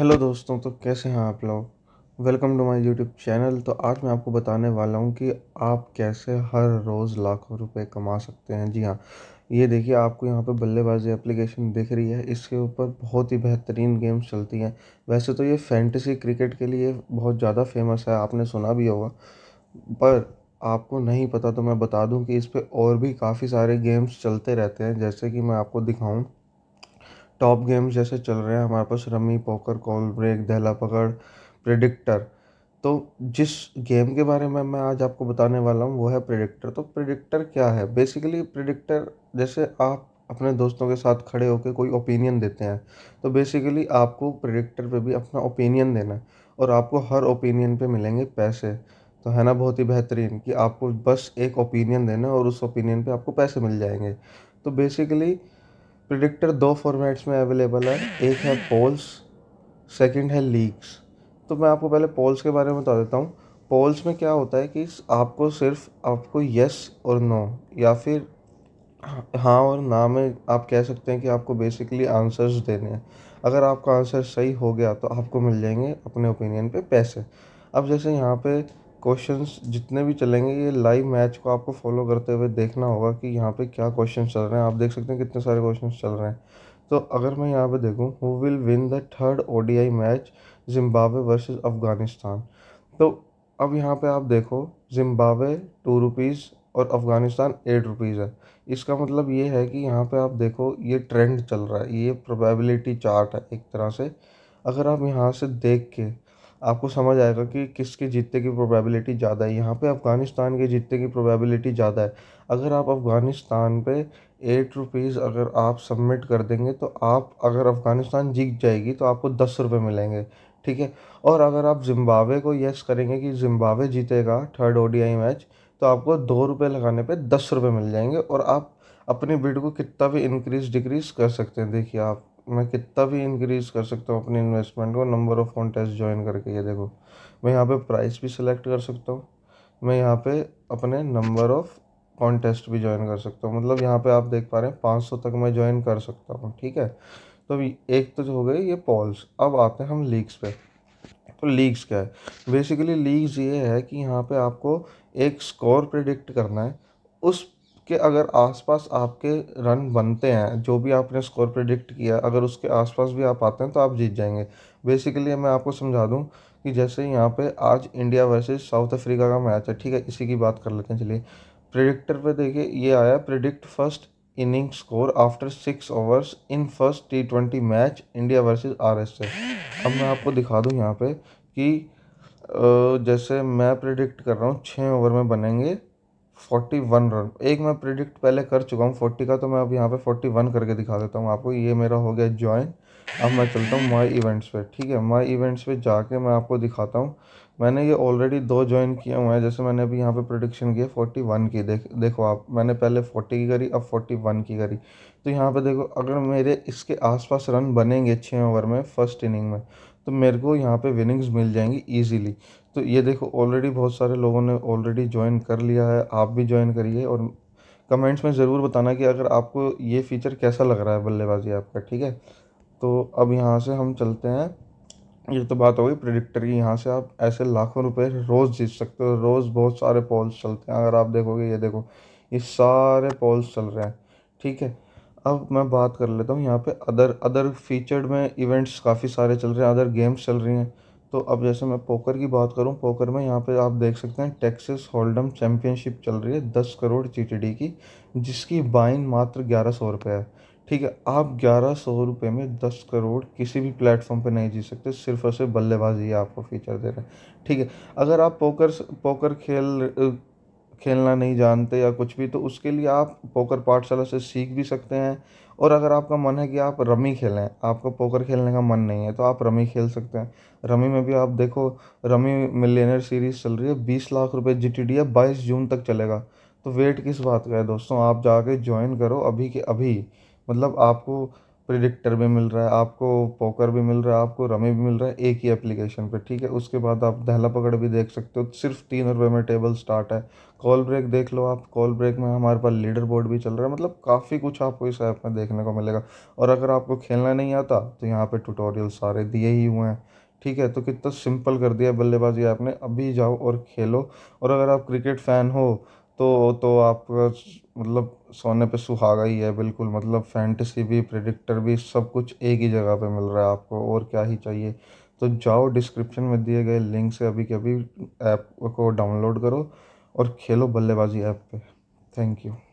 hello दोस्तों तो कैसे हैं आप लोग welcome to my YouTube channel तो आज मैं आपको बताने वाला हूं कि आप कैसे हर रोज़ लाखों रुपए कमा सकते हैं जी हाँ ये देखिए आपको यहाँ पे बल्लेबाजी एप्लीकेशन दिख रही है इसके ऊपर बहुत ही बेहतरीन गेम्स चलती हैं वैसे तो ये फैंटेसी क्रिकेट के लिए बहुत ज़्यादा फेमस है आपने सुना भी होगा पर आपको नहीं पता तो मैं बता दूँ कि इस पर और भी काफ़ी सारे गेम्स चलते रहते हैं जैसे कि मैं आपको दिखाऊँ टॉप गेम्स जैसे चल रहे हैं हमारे पास rummy poker call break Dehla Pakad predictor तो जिस गेम के बारे में मैं आज आपको बताने वाला हूँ वो है प्रिडिक्टर तो प्रिडिक्टर क्या है बेसिकली प्रिडिक्टर जैसे आप अपने दोस्तों के साथ खड़े होकर कोई ओपिनियन देते हैं तो बेसिकली आपको प्रिडिक्टर पे भी अपना ओपिनियन देना है और आपको हर ओपिनियन पे मिलेंगे पैसे तो है ना बहुत ही बेहतरीन कि आपको बस एक ओपिनियन देना है और उस ओपिनियन पे आपको पैसे मिल जाएंगे तो बेसिकली प्रिडिक्टर दो फॉर्मेट्स में अवेलेबल है एक है पोल्स सेकंड है लीक्स तो मैं आपको पहले पोल्स के बारे में बता देता हूँ पोल्स में क्या होता है कि आपको सिर्फ आपको यस और नो या फिर हाँ और ना में आप कह सकते हैं कि आपको बेसिकली आंसर्स देने हैं अगर आपका आंसर सही हो गया तो आपको मिल जाएंगे अपने ओपिनियन पे पैसे अब जैसे यहाँ पे क्वेश्चंस जितने भी चलेंगे ये लाइव मैच को आपको फॉलो करते हुए देखना होगा कि यहाँ पे क्या क्वेश्चन चल रहे हैं आप देख सकते हैं कितने सारे क्वेश्चन चल रहे हैं तो अगर मैं यहाँ पे देखूँ who will win the third I match Zimbabwe versus Afghanistan तो अब यहाँ पे आप देखो जिम्बावे टू रुपीज़ और अफ़गानिस्तान एट रुपीज़ है इसका मतलब ये है कि यहाँ पे आप देखो ये ट्रेंड चल रहा है ये प्रोबेबिलिटी चार्ट है एक तरह से अगर आप यहाँ से देख के आपको समझ आएगा कि किसके जीतने की प्रोबेबिलिटी ज़्यादा है यहाँ पे अफ़गानिस्तान के जीतने की प्रोबेबिलिटी ज़्यादा है अगर आप अफ़गानिस्तान पे एट रुपीज़ अगर आप सबमिट कर देंगे तो आप अगर अफ़गानिस्तान जीत जाएगी तो आपको दस रुपये मिलेंगे ठीक है और अगर आप जिम्बावे को यस करेंगे कि जिम्बावे जीतेगा थर्ड ओ मैच तो आपको दो रुपये लगाने पर दस रुपये मिल जाएंगे और आप अपनी बिड को कितना भी इंक्रीज डिक्रीज कर सकते हैं देखिए आप मैं कितना भी इंक्रीज़ कर सकता हूँ अपने इन्वेस्टमेंट को नंबर ऑफ़ कॉन्टेस्ट ज्वाइन करके ये देखो मैं यहाँ पे प्राइस भी सिलेक्ट कर सकता हूँ मैं यहाँ पे अपने नंबर ऑफ़ कॉन्टेस्ट भी ज्वाइन कर सकता हूँ मतलब यहाँ पे आप देख पा रहे हैं पाँच सौ तक मैं ज्वाइन कर सकता हूँ ठीक है तो एक तो जो हो गई ये पॉल्स अब आते हैं हम लीग्स पे तो लीग्स क्या है बेसिकली लीग्स ये है कि यहाँ पे आपको एक स्कोर प्रिडिक्ट करना है उस उसके अगर आसपास आपके रन बनते हैं जो भी आपने स्कोर प्रिडिक्ट किया अगर उसके आसपास भी आप आते हैं तो आप जीत जाएंगे बेसिकली मैं आपको समझा दूं कि जैसे यहाँ पे आज इंडिया वर्सेस साउथ अफ्रीका का मैच है ठीक है इसी की बात कर लेते हैं चलिए प्रिडिक्टर पे देखिए ये आया predict first inning score after six overs in first T twenty match India versus R S अब मैं आपको दिखा दूँ यहाँ पर कि जैसे मैं प्रिडिक्ट कर रहा हूँ छः ओवर में बनेंगे फोर्टी वन रन एक मैं प्रिडिक्ट पहले कर चुका हूँ फोर्टी का तो मैं अब यहाँ पे फोर्टी वन करके दिखा देता हूँ आपको ये मेरा हो गया ज्वाइन अब मैं चलता हूँ माई इवेंट्स पे ठीक है माई इवेंट्स पे जाके मैं आपको दिखाता हूँ मैंने ये ऑलरेडी दो ज्वाइन किए हुए हैं जैसे मैंने अभी यहाँ पे प्रोडिक्शन किया फोर्टी वन की देख देखो आप मैंने पहले फोर्टी की करी अब फोर्टी वन की करी तो यहाँ पे देखो अगर मेरे इसके आसपास रन बनेंगे छः ओवर में फर्स्ट इनिंग में तो मेरे को यहाँ पे विनिंग्स मिल जाएंगी ईजीली तो ये देखो ऑलरेडी बहुत सारे लोगों ने ऑलरेडी ज्वाइन कर लिया है आप भी ज्वाइन करिए और कमेंट्स में ज़रूर बताना कि अगर आपको ये फीचर कैसा लग रहा है बल्लेबाजी आपका ठीक है तो अब यहाँ से हम चलते हैं ये तो बात हो गई प्रिडिक्टर की यहाँ से आप ऐसे लाखों रुपए रोज़ जीत सकते हो रोज़ बहुत सारे पॉल्स चलते हैं अगर आप देखोगे ये देखो ये सारे पॉल्स चल रहे हैं ठीक है अब मैं बात कर लेता हूँ यहाँ पे अदर अदर फीचर्ड में इवेंट्स काफ़ी सारे चल रहे हैं अदर गेम्स चल रही हैं तो अब जैसे मैं पोकर की बात करूँ पोकर में यहाँ पे आप देख सकते हैं टेक्सस होल्डम चैम्पियनशिप चल रही है दस करोड़ जी की जिसकी बाइन मात्र ग्यारह सौ रुपये है ठीक है आप ग्यारह सौ रुपये में दस करोड़ किसी भी प्लेटफॉर्म पे नहीं जी सकते सिर्फ और सिर्फ बल्लेबाजी आपको फीचर दे रहे हैं ठीक है अगर आप पोकर पोकर खेल खेलना नहीं जानते या कुछ भी तो उसके लिए आप पोकर पाठशाला से सीख भी सकते हैं और अगर आपका मन है कि आप रमी खेलें आपका पोकर खेलने का मन नहीं है तो आप रमी खेल सकते हैं रमी में भी आप देखो रमी मिलियनर सीरीज़ चल रही है बीस लाख रुपए जी टी डी है बाईस जून तक चलेगा तो वेट किस बात का है दोस्तों आप जाके ज्वाइन करो अभी के अभी मतलब आपको प्रिडिक्टर भी मिल रहा है आपको पोकर भी मिल रहा है आपको रमी भी मिल रहा है एक ही एप्लीकेशन पे ठीक है उसके बाद आप दहला पकड़ भी देख सकते हो सिर्फ तीन रुपये में टेबल स्टार्ट है कॉल ब्रेक देख लो आप कॉल ब्रेक में हमारे पास लीडर बोर्ड भी चल रहा है मतलब काफ़ी कुछ आपको इस ऐप में देखने को मिलेगा और अगर आपको खेलना नहीं आता तो यहाँ पर टूटोरियल सारे दिए ही हुए हैं ठीक है तो कितना सिंपल कर दिया बल्लेबाजी आपने अभी जाओ और खेलो और अगर आप क्रिकेट फ़ैन हो तो तो आपका मतलब सोने पे सुहागा ही है बिल्कुल मतलब फैंटेसी भी प्रेडिक्टर भी सब कुछ एक ही जगह पे मिल रहा है आपको और क्या ही चाहिए तो जाओ डिस्क्रिप्शन में दिए गए लिंक से अभी के अभी ऐप को डाउनलोड करो और खेलो बल्लेबाजी ऐप पे थैंक यू